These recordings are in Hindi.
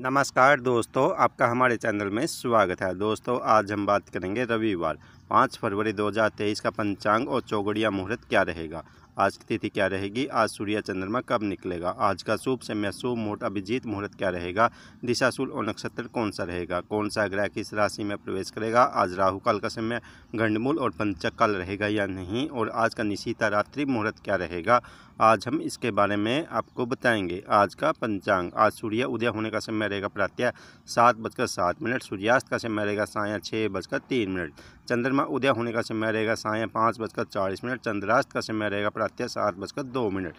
नमस्कार दोस्तों आपका हमारे चैनल में स्वागत है दोस्तों आज हम बात करेंगे रविवार पाँच फरवरी 2023 का पंचांग और चौगड़िया मुहूर्त क्या रहेगा आज की तिथि क्या रहेगी आज सूर्य चंद्रमा कब निकलेगा आज का शुभ समय शुभ मुहूर्त अभिजीत मुहूर्त क्या रहेगा दिशाशूल और नक्षत्र कौन सा रहेगा कौन सा ग्रह किस राशि में प्रवेश करेगा आज राहु काल का समय गंडमूल और पंचक काल रहेगा या नहीं और आज का निशीता रात्रि मुहूर्त क्या रहेगा आज हम इसके बारे में आपको बताएंगे आज का पंचांग आज सूर्य उदय होने का समय रहेगा प्रातः सात बजकर सात मिनट सूर्यास्त का समय रहेगा साया छः बजकर तीन मिनट चंद्रमा उदय होने का समय रहेगा साया पाँच बजकर चालीस मिनट चंद्रास्त का समय रहेगा सात या सात बजकर दो मिनट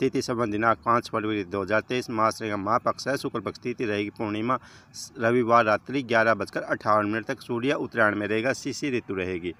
तिथि संबंध दिनांक पाँच फरवरी दो हज़ार तेईस मास रहेगा महापक्ष है शुक्ल पक्ष तिथि रहेगी पूर्णिमा रविवार रात्रि ग्यारह बजकर अठावन मिनट तक सूर्य उत्तरायण में रहेगा शिशि ऋतु रहेगी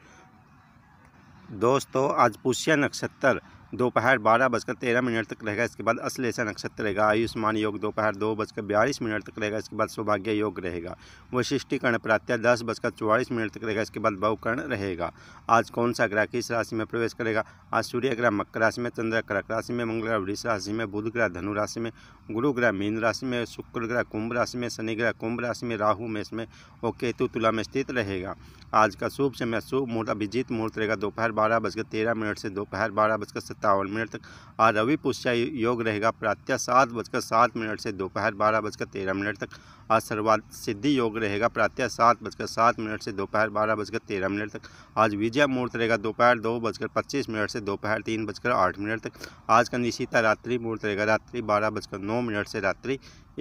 दोस्तों आज पुष्य नक्षत्र दोपहर बारह बजकर तेरह मिनट तक रहेगा इसके बाद अश्लेषा नक्षत्र रहेगा आयुष्मान योग दोपहर दो बजकर बयालीस मिनट तक रहेगा इसके बाद सौभाग्य योग रहेगा वशिष्ठीकरण प्रातः दस बजकर चौवालीस मिनट तक रहेगा इसके बाद बहुकर्ण रहेगा आज कौन सा ग्रह किस राशि में प्रवेश करेगा आज सूर्य ग्रह मकर राशि में चंद्र कर्क राशि में मंगल ग्रह वृष राशि में बुध ग्रह धनु राशि में गुरु ग्रह मीन राशि में शुक्र ग्रह कुंभ राशि में शनि ग्रह कुंभ राशि में राहु मेष में और केतु तुला में स्थित रहेगा आज का शुभ समय शुभ मुहूर्त अभिजीत मुहूर्त रहेगा दोपहर बारह बजकर तेरह मिनट से दोपहर बारह बजकर सत्तावन मिनट तक और रवि पुष्या योग रहेगा प्रातः सात बजकर सात मिनट से दोपहर बारह बजकर तेरह मिनट तक और सर्वा सिद्धि योग रहेगा प्रातः सात बजकर सात मिनट से दोपहर बारह बजकर तेरह मिनट तक आज विजय मुहूर्त रहेगा दोपहर दो बजकर पच्चीस मिनट से दोपहर तीन बजकर आठ मिनट तक आज का निशिता रात्रि मुहूर्त रहेगा रात्रि बारह बजकर नौ मिनट से रात्रि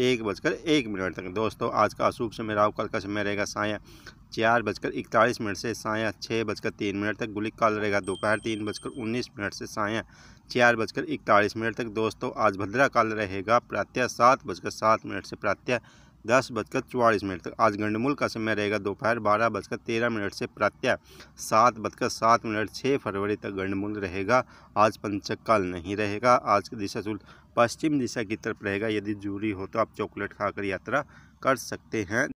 एक बजकर एक मिनट तक दोस्तों आज का अशुभ समय राहु काल का समय रहेगा साया चार बजकर इकतालीस मिनट से साया छः बजकर तीन मिनट तक गुलिक काल रहेगा दोपहर तीन बजकर उन्नीस मिनट से साया चार बजकर इकतालीस मिनट तक दोस्तों आज भद्रा काल रहेगा प्रातः सात बजकर सात मिनट से प्रात्यय दस बजकर चौवालीस मिनट तक आज गंडमूल का समय रहेगा दोपहर बारह बजकर तेरह मिनट से प्रातः सात बजकर सात मिनट छः फरवरी तक गंडमूल रहेगा आज पंचक काल नहीं रहेगा आज की दिशा शुल्क पश्चिम दिशा की तरफ रहेगा यदि जूरी हो तो आप चॉकलेट खाकर यात्रा कर सकते हैं